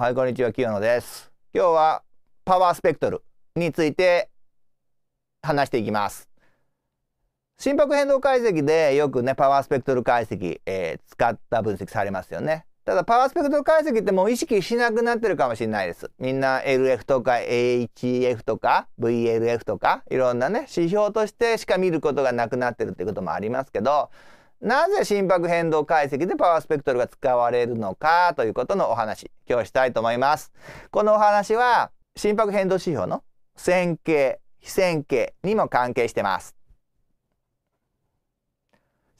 はい、こんにちは、清野です。今日はパワースペクトルについて話していきます。心拍変動解析でよくね、パワースペクトル解析、えー、使った分析されますよね。ただ、パワースペクトル解析ってもう意識しなくなってるかもしれないです。みんな LF とか HF とか VLF とかいろんなね、指標としてしか見ることがなくなってるってこともありますけど、なぜ心拍変動解析でパワースペクトルが使われるのかということのお話今日したいと思います。このお話は心拍変動指標の線形非線形にも関係してます。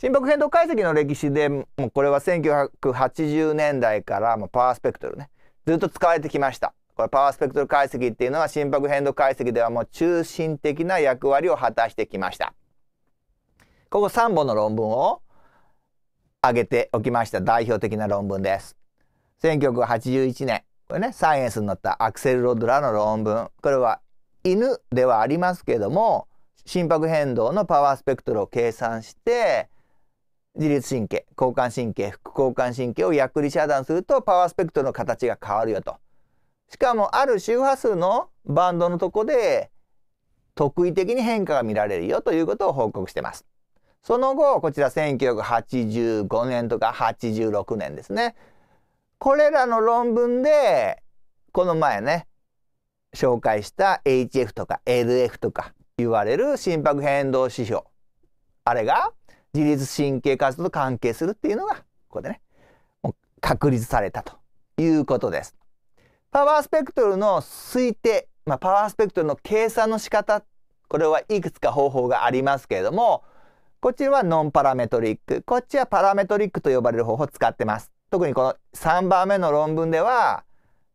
心拍変動解析の歴史でもうこれは1980年代からもパワースペクトルねずっと使われてきました。これパワースペクトル解析っていうのは心拍変動解析ではもう中心的な役割を果たしてきました。ここ3本の論文を挙げておきました代表的な論文です。1981年これねサイエンスになったアクセル・ロドラの論文これは犬ではありますけども心拍変動のパワースペクトルを計算して自律神経交感神経副交感神経を薬理遮断するとパワースペクトルの形が変わるよと。しかもある周波数のバンドのとこで特異的に変化が見られるよということを報告してます。その後、こちら1985年とか86年ですね。これらの論文で、この前ね、紹介した HF とか LF とか言われる心拍変動指標。あれが自律神経活動と関係するっていうのが、ここでね、確立されたということです。パワースペクトルの推定、まあ、パワースペクトルの計算の仕方、これはいくつか方法がありますけれども、こっちはノンパラメトリック、こっちはパラメトリックと呼ばれる方法を使ってます。特にこの3番目の論文では、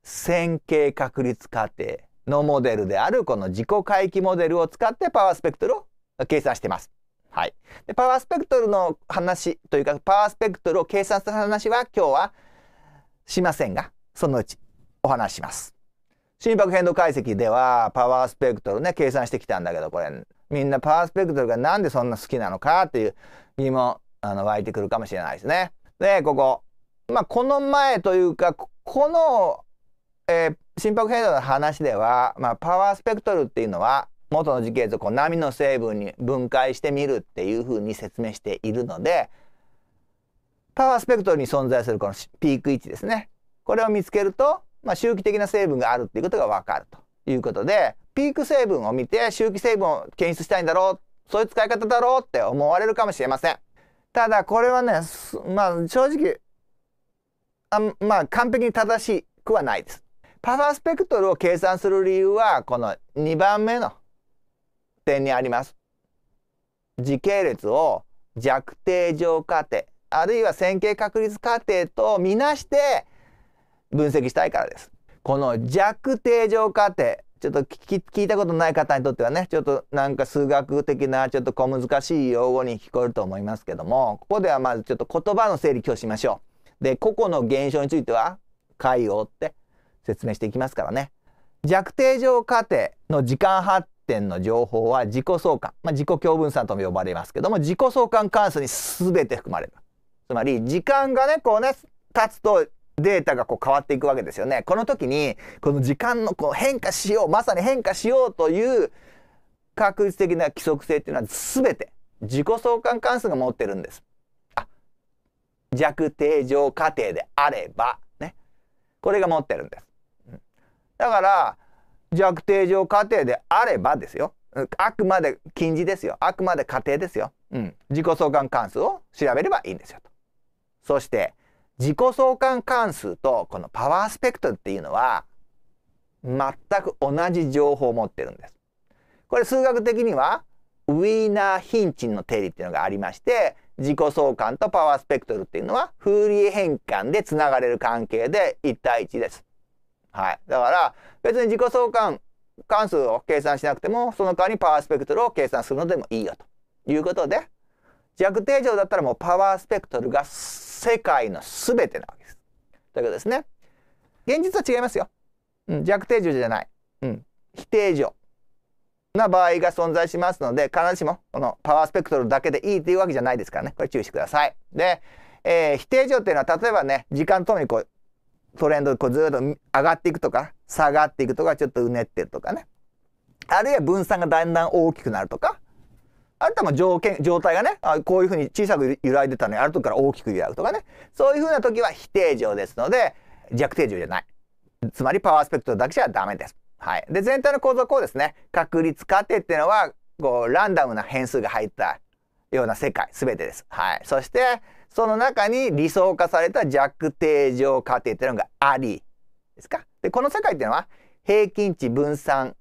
線形確率仮定のモデルであるこの自己回帰モデルを使ってパワースペクトルを計算してます。はい、でパワースペクトルの話というかパワースペクトルを計算する話は今日はしませんがそのうちお話します。心拍変動解析ではパワースペクトルね計算してきたんだけどこれみんなパースペクトルがなんでそんな好きなのかっていう疑問あの湧いてくるかもしれないですね。でここ、まあ、この前というかこの、えー、心拍変動の話では、まあ、パワースペクトルっていうのは元の時系図を波の成分に分解してみるっていうふうに説明しているのでパワースペクトルに存在するこのピーク位置ですねこれを見つけると、まあ、周期的な成分があるっていうことが分かるということでピーク成分を見て周期成分を検出したいんだろうそういう使い方だろうって思われるかもしれませんただこれはねまあ正直あまあ完璧に正しくはないですパワースペクトルを計算する理由はこの2番目の点にあります時系列を弱定常過程あるいは線形確率過程とみなして分析したいからですこの弱定乗過程ちょっと聞いたことない方にとってはねちょっとなんか数学的なちょっと小難しい用語に聞こえると思いますけどもここではまずちょっと言葉の整理今日しましょう。で個々の現象については解を追って説明していきますからね。弱定常過程の時間発展の情報は自己相関、まあ、自己共分散とも呼ばれますけども自己相関関数に全て含まれる。つまり時間がねこうね経つとデータがこう変わっていくわけですよね。この時に、この時間のこう変化しよう、まさに変化しようという確率的な規則性っていうのは全て自己相関関数が持ってるんです。あ、弱定常過程であれば、ね。これが持ってるんです。だから、弱定常過程であればですよ。あくまで近似ですよ。あくまで仮定ですよ。うん。自己相関関数を調べればいいんですよと。そして、自己相関関数とこのパワースペクトルっていうのは全く同じ情報を持ってるんです。これ数学的にはウィーナー・ヒンチンの定理っていうのがありまして自己相関とパワースペクトルっていうのはフーリエ変換でつながれる関係で1対1です。はい、だから別に自己相関関数を計算しなくてもその代わりにパワースペクトルを計算するのでもいいよということで弱定常だったらもうパワースペクトルが世界の全てなわけです。ということですね。現実は違いますよ。うん、弱定常じゃない。うん、非定常な場合が存在しますので、必ずしもこのパワースペクトルだけでいいというわけじゃないですからね。これ注意してください。で、えー、非定常っていうのは例えばね、時間ともにこう、トレンドでこうずっと上がっていくとか、下がっていくとか、ちょっとうねってるとかね。あるいは分散がだんだん大きくなるとか、あるとは条件、状態がね、あこういうふうに小さく揺らいでたのに、ある時から大きく揺らぐとかね。そういうふうな時は非定常ですので、弱定常じゃない。つまりパワースペクトルだけじゃダメです。はい。で、全体の構造こうですね。確率過程っていうのは、こう、ランダムな変数が入ったような世界、全てです。はい。そして、その中に理想化された弱定常過程っていうのがあり、ですか。で、この世界っていうのは、平均値分散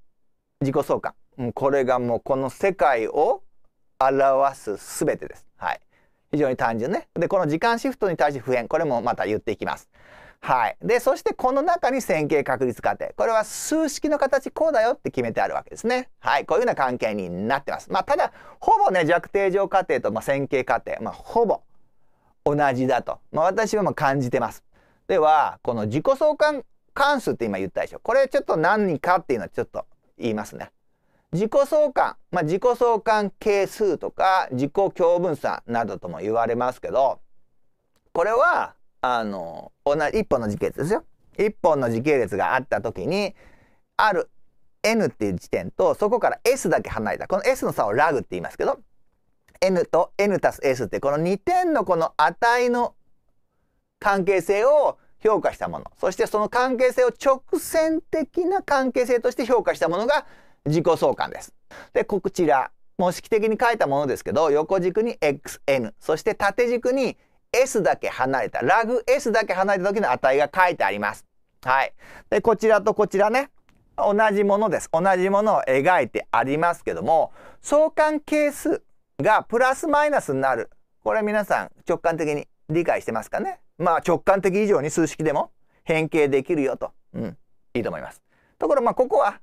自己相関。これがもうこの世界を表す全てです。はい。非常に単純ね。で、この時間シフトに対して普遍。これもまた言っていきます。はい。で、そしてこの中に線形確率仮定。これは数式の形こうだよって決めてあるわけですね。はい。こういうような関係になってます。まあ、ただ、ほぼね、弱定常仮定と、まあ、線形仮定、まあ、ほぼ同じだと、まあ、私はもう感じてます。では、この自己相関関数って今言ったでしょ。これちょっと何かっていうのはちょっと言いますね。自己相関、まあ、自己相関係数とか自己共分散などとも言われますけどこれはあの同じ一本の時系列ですよ。一本の時系列があった時にある n っていう時点とそこから s だけ離れたこの s の差をラグって言いますけど n と n たす s ってこの2点のこの値の関係性を評価したものそしてその関係性を直線的な関係性として評価したものが自己相関です。で、こちら、模式的に書いたものですけど、横軸に xn、そして縦軸に s だけ離れた、ラグ s だけ離れた時の値が書いてあります。はい。で、こちらとこちらね、同じものです。同じものを描いてありますけども、相関係数がプラスマイナスになる。これ皆さん直感的に理解してますかねまあ直感的以上に数式でも変形できるよと。うん。いいと思います。ところまあここは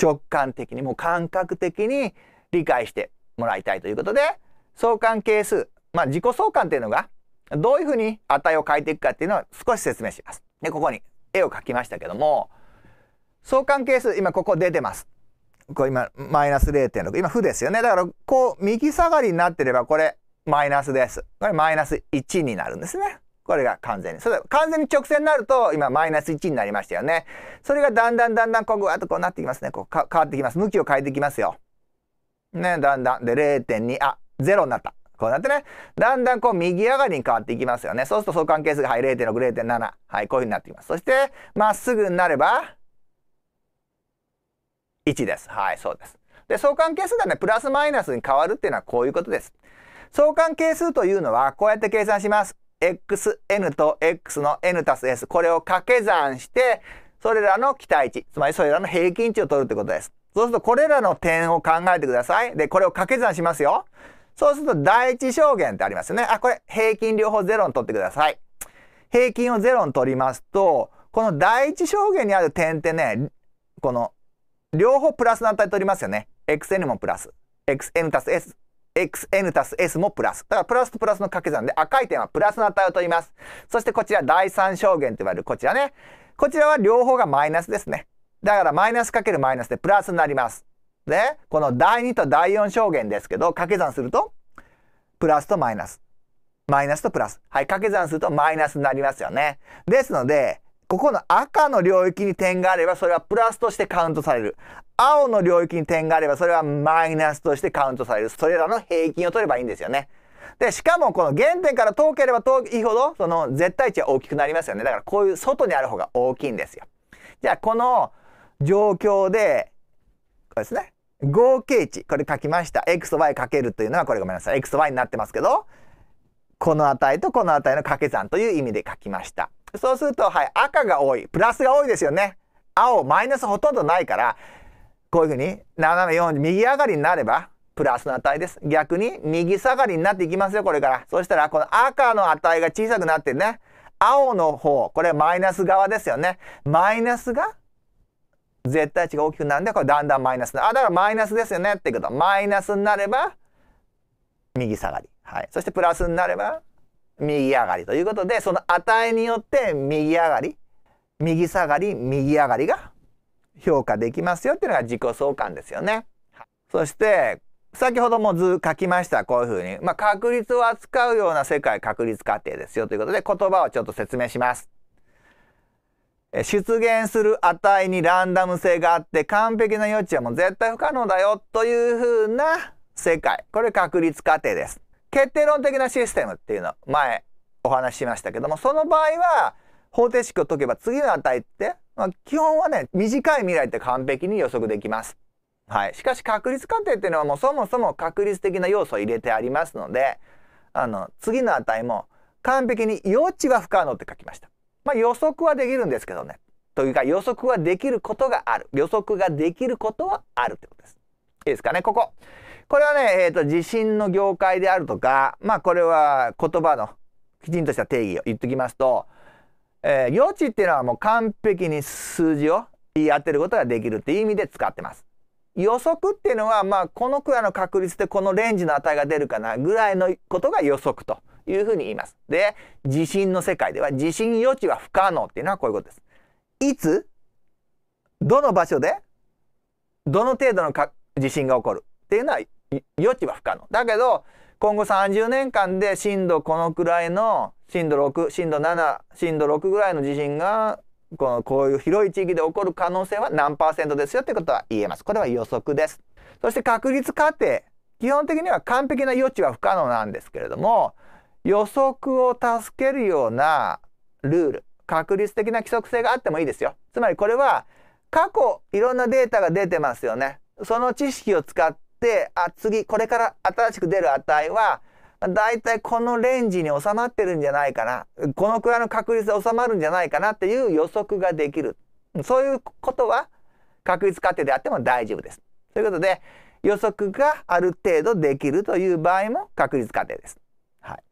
直感的にもう感覚的に理解してもらいたいということで相関係数まあ自己相関っていうのがどういうふうに値を変えていくかっていうのを少し説明します。でここに絵を描きましたけども相関係数今ここ出てます。これ今マイナス0.6今負ですよねだからこう右下がりになってればこれマイナスです。これマイナス1になるんですね。これが完全に。そうだ、完全に直線になると、今、マイナス1になりましたよね。それがだんだんだんだん、こう、ぐわっとこうなってきますね。こう変わってきます。向きを変えていきますよ。ね、だんだん。で、0.2、あ、0になった。こうなってね、だんだんこう右上がりに変わっていきますよね。そうすると相関係数が、はい、0.6、0.7。はい、こういうふうになってきます。そして、まっすぐになれば、1です。はい、そうです。で、相関係数がね、プラスマイナスに変わるっていうのはこういうことです。相関係数というのは、こうやって計算します。xn と x の n たす s これを掛け算してそれらの期待値つまりそれらの平均値を取るということですそうするとこれらの点を考えてくださいでこれを掛け算しますよそうすると第一証言ってありますよねあこれ平均両方0に取ってください平均を0に取りますとこの第一証言にある点ってねこの両方プラスの値取りますよね xn もプラス xn たす s xn たす s もプラス。だからプラスとプラスの掛け算で赤い点はプラスの値を取ります。そしてこちら第3象限と言われるこちらね。こちらは両方がマイナスですね。だからマイナスかけるマイナスでプラスになります。で、この第2と第4象限ですけど、掛け算するとプラスとマイナス。マイナスとプラス。はい、掛け算するとマイナスになりますよね。ですので、ここの赤の領域に点があれば、それはプラスとしてカウントされる。青の領域に点があれば、それはマイナスとしてカウントされる。それらの平均を取ればいいんですよね。で、しかもこの原点から遠ければ遠いほど、その絶対値は大きくなりますよね。だからこういう外にある方が大きいんですよ。じゃあ、この状況で、これですね。合計値。これ書きました。x と y かけるというのは、これごめんなさい。x と y になってますけど、この値とこの値の掛け算という意味で書きました。そうすると、はい、赤が多い、プラスが多いですよね。青、マイナスほとんどないから、こういうふうに、斜め4右上がりになれば、プラスの値です。逆に、右下がりになっていきますよ、これから。そしたら、この赤の値が小さくなってね、青の方、これマイナス側ですよね。マイナスが絶対値が大きくなるんで、これだんだんマイナスあ、だからマイナスですよねってこと。マイナスになれば、右下がり。はい。そしてプラスになれば、右上がりということで、その値によって右上がり、右下がり、右上がりが評価できますよっていうのが自己相関ですよね。そして、先ほども図書きました。こういうふうに。まあ、確率を扱うような世界確率仮定ですよということで、言葉をちょっと説明します。出現する値にランダム性があって完璧な余地はもう絶対不可能だよというふうな世界。これ確率仮定です。決定論的なシステムっていうの前お話ししましたけどもその場合は方程式を解けば次の値って、まあ、基本はね短い未来って完璧に予測できます。はい、しかし確率仮定っていうのはもうそもそも確率的な要素を入れてありますのであの次の値も完璧に予知は不可能って書きました。まあ、予測はできるんですけどね。というか予測はできることがある。予測ができることはあるってことです。いいですかねここ。これはね、えっ、ー、と、地震の業界であるとか、まあこれは言葉のきちんとした定義を言っときますと、えー、余地っていうのはもう完璧に数字を言い当てることができるっていう意味で使ってます。予測っていうのは、まあ、このくらいの確率でこのレンジの値が出るかなぐらいのことが予測というふうに言います。で、地震の世界では地震予知は不可能っていうのはこういうことです。いつ、どの場所で、どの程度の地震が起こるっていうのは予知は不可能。だけど、今後30年間で震度このくらいの震度6、震度7、震度6ぐらいの地震がこのこういう広い地域で起こる可能性は何パーセントですよってことは言えます。これは予測です。そして確率過程。基本的には完璧な予知は不可能なんですけれども、予測を助けるようなルール、確率的な規則性があってもいいですよ。つまりこれは過去いろんなデータが出てますよね。その知識を使っ、あ、次、これから新しく出る値は、だいたいこのレンジに収まってるんじゃないかな。このくらいの確率で収まるんじゃないかなっていう予測ができる。そういうことは確率過程であっても大丈夫です。ということで、予測がある程度できるという場合も確率過程です。はい。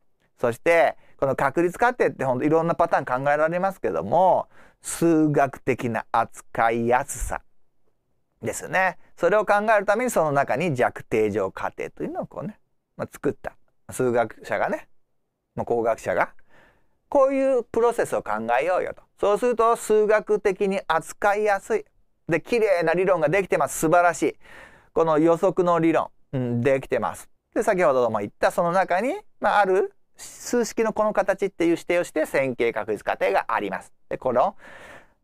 そして、この確率過程ってほんといろんなパターン考えられますけども、数学的な扱いやすさ。ですよね。それを考えるためにその中に弱定常過程というのをこうね、まあ、作った数学者がね、まあ、工学者がこういうプロセスを考えようよと。そうすると数学的に扱いやすい。で、綺麗な理論ができてます。素晴らしい。この予測の理論、うん、できてます。で、先ほども言ったその中に、まあ、ある数式のこの形っていう指定をして線形確率過程があります。で、この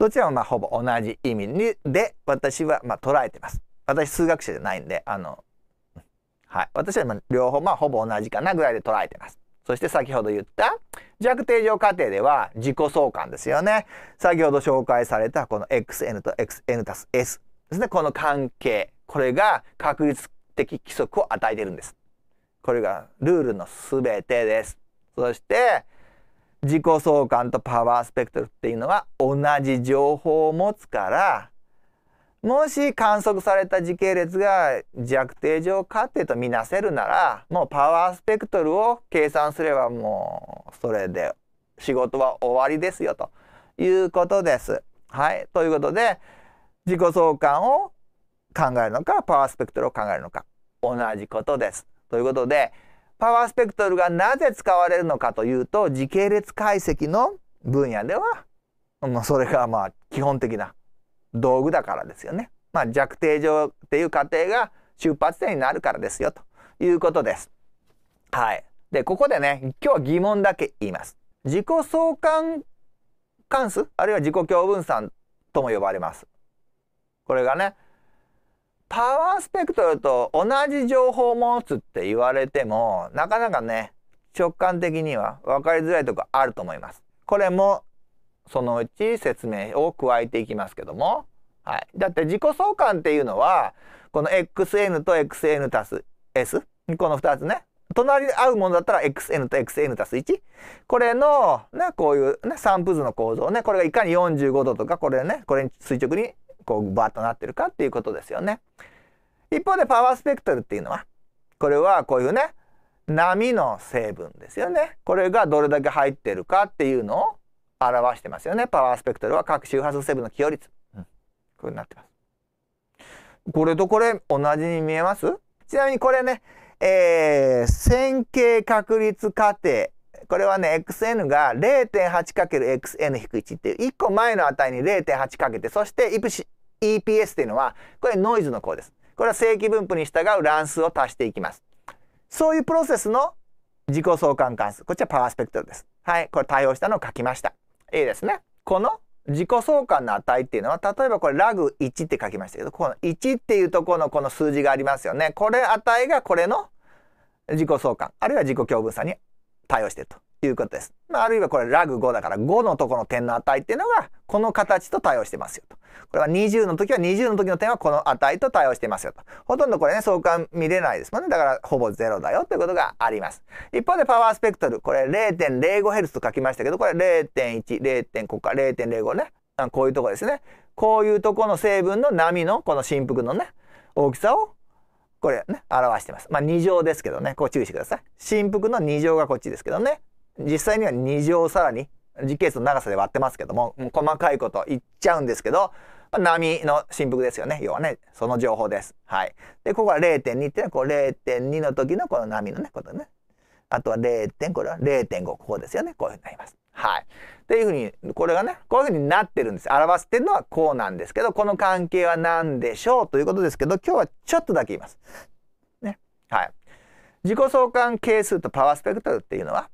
どちらもまあほぼ同じ意味で私はまあ捉えてます。私数学者じゃないんであの、はい、私はまあ両方まあほぼ同じかなぐらいで捉えてます。そして先ほど言った弱定常過程では自己相関ですよね。先ほど紹介されたこの xn と xn たす s ですね。この関係。これが確率的規則を与えてるんです。これがルールの全てです。そして自己相関とパワースペクトルっていうのは同じ情報を持つからもし観測された時系列が弱定上過程とみなせるならもうパワースペクトルを計算すればもうそれで仕事は終わりですよということです。はい、ということで自己相関を考えるのかパワースペクトルを考えるのか同じことです。ということでパワースペクトルがなぜ使われるのかというと時系列解析の分野では、まあ、それがまあ基本的な道具だからですよね。まあ、弱定上っていう過程が出発点になるからですよということです。はい。で、ここでね、今日は疑問だけ言います。自己相関関数あるいは自己共分散とも呼ばれます。これがね、パワースペクトルと同じ情報を持つって言われても、なかなかね、直感的には分かりづらいとこあると思います。これも、そのうち説明を加えていきますけども。はい。だって自己相関っていうのは、この xn と xn たす s。この2つね。隣で合うものだったら xn と xn たす1。これの、ね、こういうね、散布図の構造ね。これがいかに45度とか、これね、これに垂直にこうバーッとなってるかっていうことですよね。一方でパワースペクトルっていうのはこれはこういうね波の成分ですよね。これがどれだけ入ってるかっていうのを表してますよね。パワースペクトルは各周波数成分の寄与率。うん、こうになってます。これとこれ同じに見えますちなみにこれね、えー、線形確率過程これはね、xn が 0.8×xn-1 っていう、1個前の値に0.8かけて、そして EPS っていうのは、これノイズの項です。これは正規分布に従う乱数を足していきます。そういうプロセスの自己相関関数。こっちはパワースペクトルです。はい。これ対応したのを書きました。いいですね。この自己相関の値っていうのは、例えばこれラグ1って書きましたけど、この1っていうところのこの数字がありますよね。これ値がこれの自己相関、あるいは自己共分散に対応しているということです。まあ、あるいはこれラグ5だから5のとこの点の値っていうのがこの形と対応してますよと。これは20の時は20の時の点はこの値と対応してますよと。ほとんどこれね相関見れないですもんね。だからほぼ0だよということがあります。一方でパワースペクトルこれ 0.05Hz と書きましたけどこれ0.1、0. ここか0.05ね。こういうとこですね。こういうとこの成分の波のこの振幅のね大きさをこれね、表してます。まあ、2乗ですけどね、こう注意してください。振幅の2乗がこっちですけどね。実際には2乗さらに時系数の長さで割ってますけども、も細かいこと言っちゃうんですけど、まあ、波の振幅ですよね。要はね、その情報です。はい。で、ここは0.2っていうのは、こう0.2の時のこの波のね、ことね。あとは0点、これは0.5、ここですよね。こういうふうになります。はい。っていうふうにこれがねこういうふうになってるんです表してるのはこうなんですけどこの関係は何でしょうということですけど今日はちょっとだけ言います。ねはい、自己相関係数とパワースペクトルっていうのは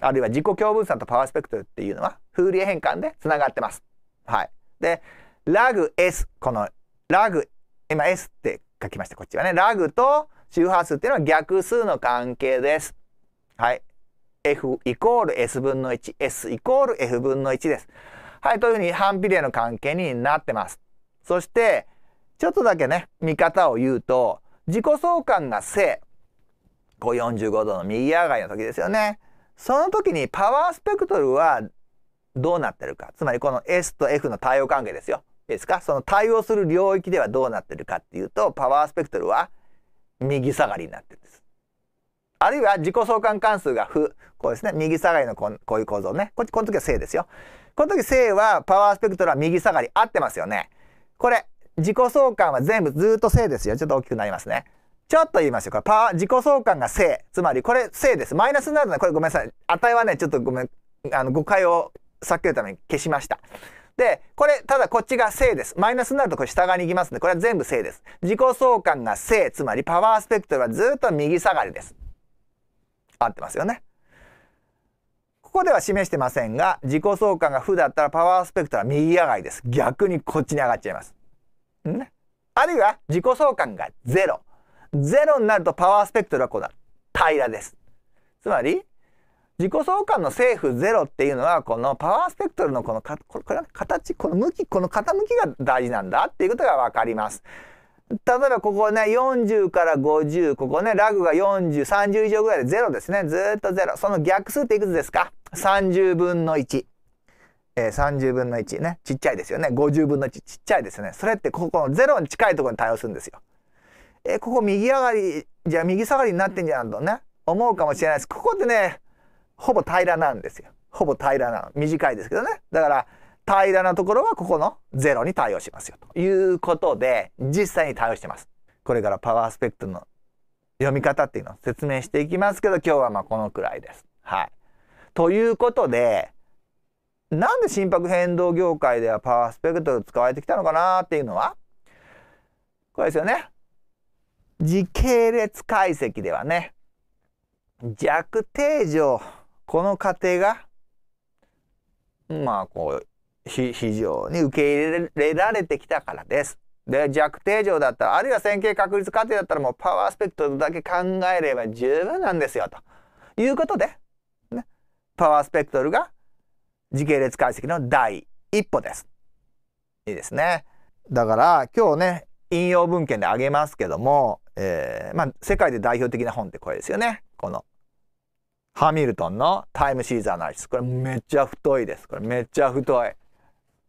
あるいは自己共分散とパワースペクトルっていうのはフーリエ変換でつながってます。はい、でラグ S このラグ今 S って書きましたこっちはねラグと周波数っていうのは逆数の関係です。はい F イコール S 分の1、S イコール F 分の1です。はい、というふうに反比例の関係になってます。そして、ちょっとだけね、見方を言うと、自己相関が正。こう45度の右上がりの時ですよね。その時にパワースペクトルはどうなってるか。つまりこの S と F の対応関係ですよ。いいですかその対応する領域ではどうなってるかっていうと、パワースペクトルは右下がりになってる。あるいは自己相関関数が負。こうですね。右下がりのこういう構造ね。こっち、この時は正ですよ。この時正はパワースペクトルは右下がり。合ってますよね。これ、自己相関は全部ずっと正ですよ。ちょっと大きくなりますね。ちょっと言いましょうか。パワー、自己相関が正。つまり、これ正です。マイナスになるのは、これごめんなさい。値はね、ちょっとごめん、あの、誤解を避けるために消しました。で、これ、ただこっちが正です。マイナスになるとこれ下側に行きますんで、これは全部正です。自己相関が正、つまりパワースペクトルはずっと右下がりです。合ってますよね。ここでは示してませんが、自己相関が負だったらパワースペクトラ右上がりです。逆にこっちに上がっちゃいます。んあるいは自己相関が0。0になるとパワースペクトルはこうだ。平らです。つまり、自己相関の府ゼ0っていうのは、このパワースペクトルのこのかこれ形、この向き、この傾きが大事なんだっていうことがわかります。例えばここね、40から50、ここね、ラグが40、30以上ぐらいで0ですね。ずっと0。その逆数っていくつですか ?30 分の1。えー、30分の1ね。ちっちゃいですよね。50分の1。ちっちゃいですね。それってここの0に近いところに対応するんですよ。えー、ここ右上がり、じゃあ右下がりになってんじゃんとね、思うかもしれないです。ここってね、ほぼ平らなんですよ。ほぼ平らな短いですけどね。だから、平らなところはここの0に対応しますよということで実際に対応してます。これからパワースペクトルの読み方っていうのを説明していきますけど今日はまこのくらいです。はい、ということでなんで心拍変動業界ではパワースペクトル使われてきたのかなっていうのはこれですよね。時系列解析ではね弱定常この過程がまあこう非常に受け入れられてきたからです。で弱定常だったらあるいは線形確率過程だったらもうパワーアスペクトだけ考えれば十分なんですよということで、ね、パワースペクトルが時系列解析の第一歩です。いいですね。だから今日ね引用文献であげますけども、えー、まあ、世界で代表的な本ってこれですよね。このハミルトンの「タイムシーズアナリス」これめっちゃ太いです。これめっちゃ太い。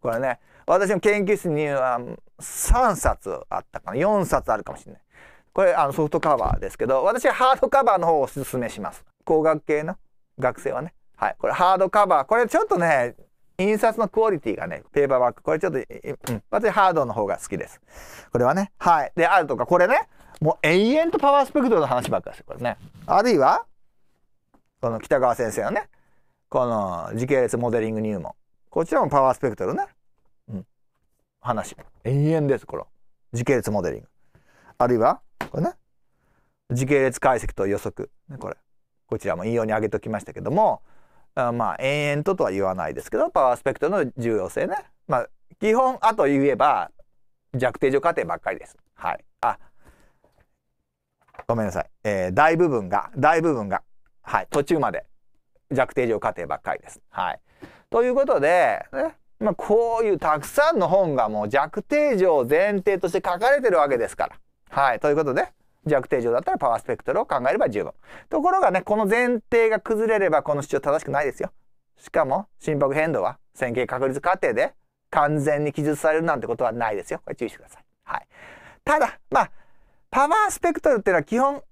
これね、私の研究室には3冊あったかな、4冊あるかもしれない。これあのソフトカバーですけど、私はハードカバーの方をおすすめします。工学系の学生はね。はい。これハードカバー。これちょっとね、印刷のクオリティがね、ペーパーバック。これちょっと、うん、私ハードの方が好きです。これはね。はい。で、あるとか、これね、もう永遠とパワースペクトルの話ばっかりですよ、これね。あるいは、この北川先生のね、この時系列モデリング入門。こちらもパワースペクトルね、うん、話延々ですこの。時系列モデリングあるいはこれね時系列解析と予測、ね、これこちらも引用に挙げておきましたけどもあまあ延々ととは言わないですけどパワースペクトルの重要性ねまあ基本あと言えば弱定常過程ばっかりですはいあごめんなさい、えー、大部分が大部分がはい途中まで弱定常過程ばっかりですはいということで、ね、まあ、こういうたくさんの本がもう弱定常を前提として書かれてるわけですから。はい。ということで、弱定常だったらパワースペクトルを考えれば十分。ところがね、この前提が崩れればこの主張正しくないですよ。しかも、心拍変動は線形確率過程で完全に記述されるなんてことはないですよ。これ注意してください。はい。ただ、まあ、パワースペクトルっていうのは基本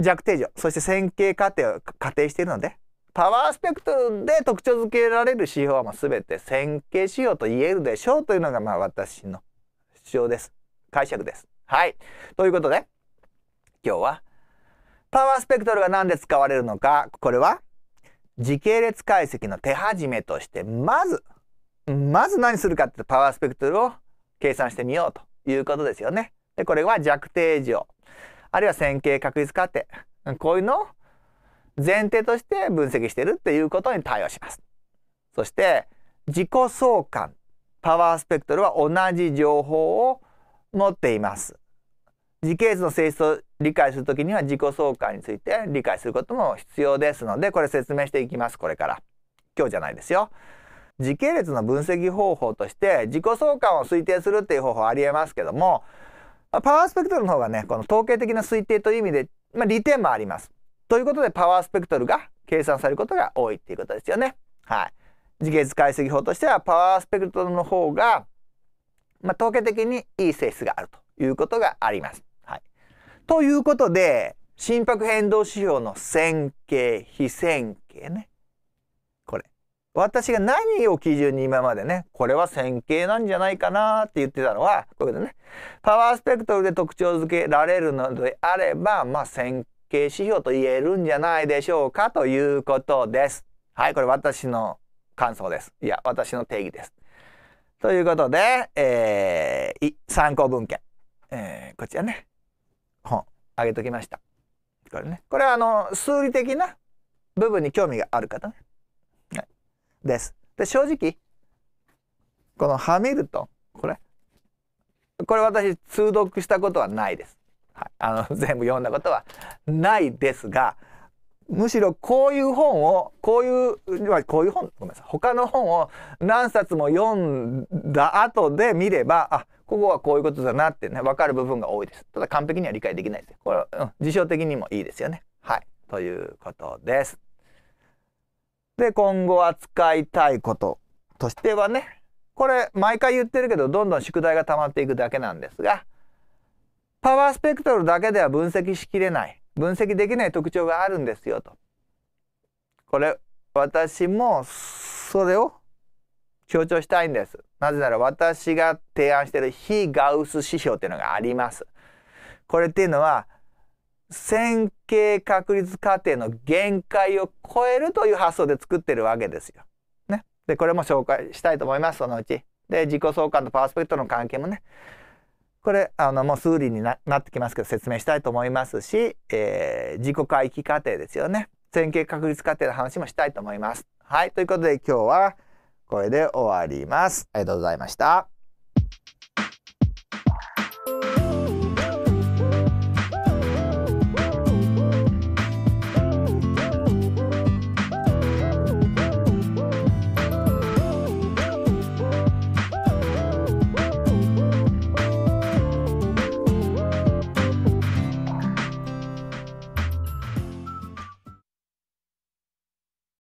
弱定常、そして線形過程を仮定しているので、パワースペクトルで特徴づけられる指標はもう全て線形指標と言えるでしょうというのがまあ私の主張です。解釈です。はい。ということで、今日はパワースペクトルが何で使われるのか、これは時系列解析の手始めとして、まず、まず何するかってパワースペクトルを計算してみようということですよね。で、これは弱定上、あるいは線形確率仮定、こういうのを前提として分析しているっていうことに対応します。そして自己相関パワースペクトルは同じ情報を持っています。時系図の性質を理解するときには自己相関について理解することも必要ですのでこれ説明していきますこれから。今日じゃないですよ。時系列の分析方法として自己相関を推定するっていう方法ありえますけどもパワースペクトルの方がねこの統計的な推定という意味で、まあ、利点もあります。ということでパワースペクトルが計算されることが多いっていうことですよね。はい、時系図解析法としてはパワースペクトルの方が、まあ、統計的にいい性質があるということがあります。はい、ということで心拍変動指標の線形非線形ねこれ私が何を基準に今までねこれは線形なんじゃないかなって言ってたのはこういうことねパワースペクトルで特徴づけられるのであればまあ線計指標と言えるんじゃないでしょうかということです。はい、これ私の感想です。いや、私の定義です。ということで、えー、参考文献、えー、こちらね、本、あげときました。これね、これはあの、数理的な部分に興味がある方ね。はい、です。で、正直、このハミルトン、これ、これ私、通読したことはないです。あの全部読んだことはないですがむしろこういう本をこういうこういう本ごめんなさい他の本を何冊も読んだ後で見ればあここはこういうことだなってね分かる部分が多いですただ完璧には理解できないですこれは、うん、辞書的にもいいですよねはいということですで今後扱いたいこととしてはねこれ毎回言ってるけどどんどん宿題が溜まっていくだけなんですがパワースペクトルだけでは分析しきれない分析できない特徴があるんですよとこれ私もそれを強調したいんですなぜなら私が提案している非ガウス指標っていうのがありますこれっていうのは線形確率過程の限界を超えるという発想で作ってるわけですよ。ね、でこれも紹介したいと思いますそのうち。で自己相関とパワースペクトルの関係もねこれあのもう数理になってきますけど説明したいと思いますし、えー、自己回帰過程ですよね線形確率過程の話もしたいと思います。はいということで今日はこれで終わります。ありがとうございました。